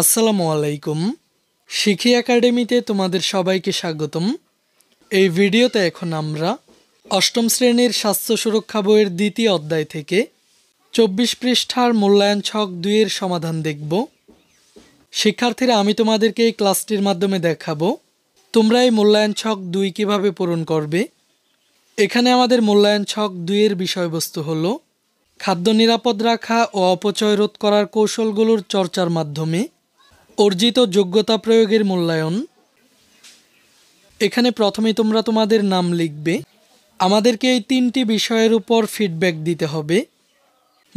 আসসালামু আলাইকুম শিখি একাডেমিতে তোমাদের সবাইকে স্বাগতম এই ভিডিওতে এখন আমরা অষ্টম শ্রেণীর স্বাস্থ্য সুরক্ষা বইয়ের দ্বিতীয় অধ্যায় থেকে চব্বিশ পৃষ্ঠার মূল্যায়ন ছক দুইয়ের সমাধান দেখব শিক্ষার্থীরা আমি তোমাদেরকে এই ক্লাসটির মাধ্যমে দেখাবো তোমরা এই মূল্যায়ন ছক দুই কীভাবে পূরণ করবে এখানে আমাদের মূল্যায়ন ছক দুইয়ের বিষয়বস্তু হলো খাদ্য নিরাপদ রাখা ও অপচয় রোধ করার কৌশলগুলোর চর্চার মাধ্যমে অর্জিত যোগ্যতা প্রয়োগের মূল্যায়ন এখানে প্রথমে তোমরা তোমাদের নাম লিখবে আমাদেরকে এই তিনটি বিষয়ের উপর ফিডব্যাক দিতে হবে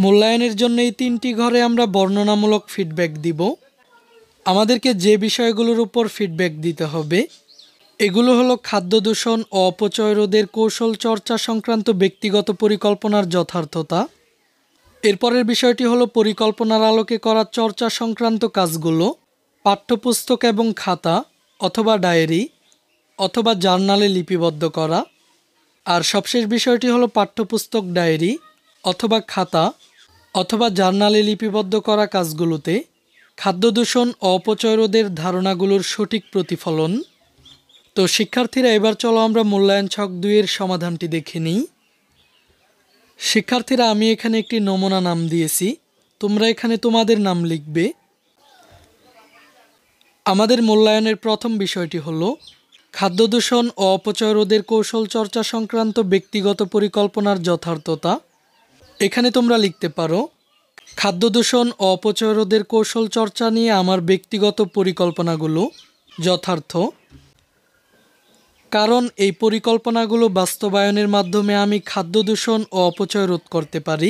মূল্যায়নের জন্য এই তিনটি ঘরে আমরা বর্ণনামূলক ফিডব্যাক দিব আমাদেরকে যে বিষয়গুলোর উপর ফিডব্যাক দিতে হবে এগুলো হলো খাদ্য দূষণ ও অপচয় রোধের কৌশল চর্চা সংক্রান্ত ব্যক্তিগত পরিকল্পনার যথার্থতা এরপরের বিষয়টি হলো পরিকল্পনার আলোকে করা চর্চা সংক্রান্ত কাজগুলো পাঠ্যপুস্তক এবং খাতা অথবা ডায়েরি অথবা জার্নালে লিপিবদ্ধ করা আর সবশেষ বিষয়টি হলো পাঠ্যপুস্তক ডায়েরি অথবা খাতা অথবা জার্নালে লিপিবদ্ধ করা কাজগুলোতে খাদ্যদূষণ অপচয় রোধের ধারণাগুলোর সঠিক প্রতিফলন তো শিক্ষার্থীরা এবার চলো আমরা মূল্যায়ন ছক দুইয়ের সমাধানটি দেখে নিই শিক্ষার্থীরা আমি এখানে একটি নমুনা নাম দিয়েছি তোমরা এখানে তোমাদের নাম লিখবে আমাদের মূল্যায়নের প্রথম বিষয়টি হল খাদ্য দূষণ ও অপচয় রোধের কৌশল চর্চা সংক্রান্ত ব্যক্তিগত পরিকল্পনার যথার্থতা এখানে তোমরা লিখতে পারো খাদ্য দূষণ ও অপচয় রোধের কৌশল চর্চা নিয়ে আমার ব্যক্তিগত পরিকল্পনাগুলো যথার্থ কারণ এই পরিকল্পনাগুলো বাস্তবায়নের মাধ্যমে আমি খাদ্য দূষণ ও অপচয় রোধ করতে পারি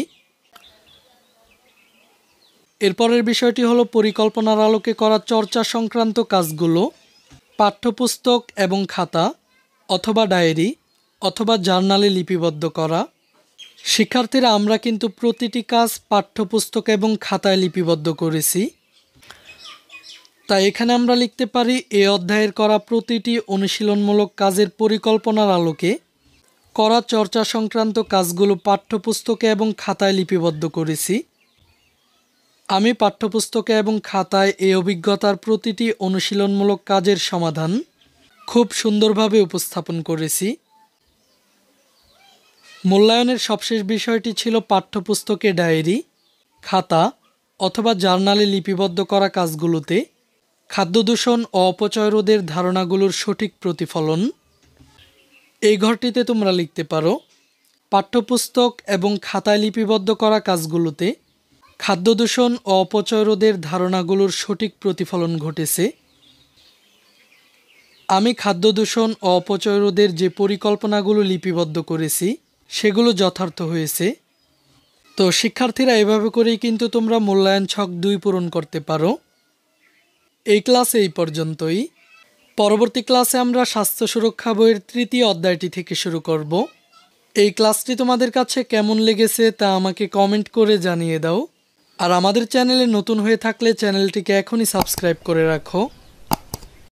এরপরের বিষয়টি হলো পরিকল্পনার আলোকে করা চর্চা সংক্রান্ত কাজগুলো পাঠ্যপুস্তক এবং খাতা অথবা ডায়েরি অথবা জার্নালে লিপিবদ্ধ করা শিক্ষার্থীরা আমরা কিন্তু প্রতিটি কাজ পাঠ্যপুস্তক এবং খাতায় লিপিবদ্ধ করেছি তাই এখানে আমরা লিখতে পারি এ অধ্যায়ের করা প্রতিটি অনুশীলনমূলক কাজের পরিকল্পনার আলোকে করা চর্চা সংক্রান্ত কাজগুলো পাঠ্যপুস্তকে এবং খাতায় লিপিবদ্ধ করেছি আমি পাঠ্যপুস্তকে এবং খাতায় এই অভিজ্ঞতার প্রতিটি অনুশীলনমূলক কাজের সমাধান খুব সুন্দরভাবে উপস্থাপন করেছি মূল্যায়নের সবশেষ বিষয়টি ছিল পাঠ্যপুস্তকে ডায়েরি খাতা অথবা জার্নালে লিপিবদ্ধ করা কাজগুলোতে খাদ্য দূষণ ও অপচয় রোধের ধারণাগুলোর সঠিক প্রতিফলন এই ঘরটিতে তোমরা লিখতে পারো পাঠ্যপুস্তক এবং খাতায় লিপিবদ্ধ করা কাজগুলোতে খাদ্য দূষণ ও অপচয় রোধের ধারণাগুলোর সঠিক প্রতিফলন ঘটেছে আমি খাদ্য দূষণ ও অপচয় রোধের যে পরিকল্পনাগুলো লিপিবদ্ধ করেছি সেগুলো যথার্থ হয়েছে তো শিক্ষার্থীরা এভাবে করেই কিন্তু তোমরা মূল্যায়ন ছক দুই পূরণ করতে পারো এই ক্লাসে এই পর্যন্তই পরবর্তী ক্লাসে আমরা স্বাস্থ্য সুরক্ষা বইয়ের তৃতীয় অধ্যায়টি থেকে শুরু করব এই ক্লাসটি তোমাদের কাছে কেমন লেগেছে তা আমাকে কমেন্ট করে জানিয়ে দাও আর আমাদের চ্যানেলে নতুন হয়ে থাকলে চ্যানেলটিকে এখনই সাবস্ক্রাইব করে রাখো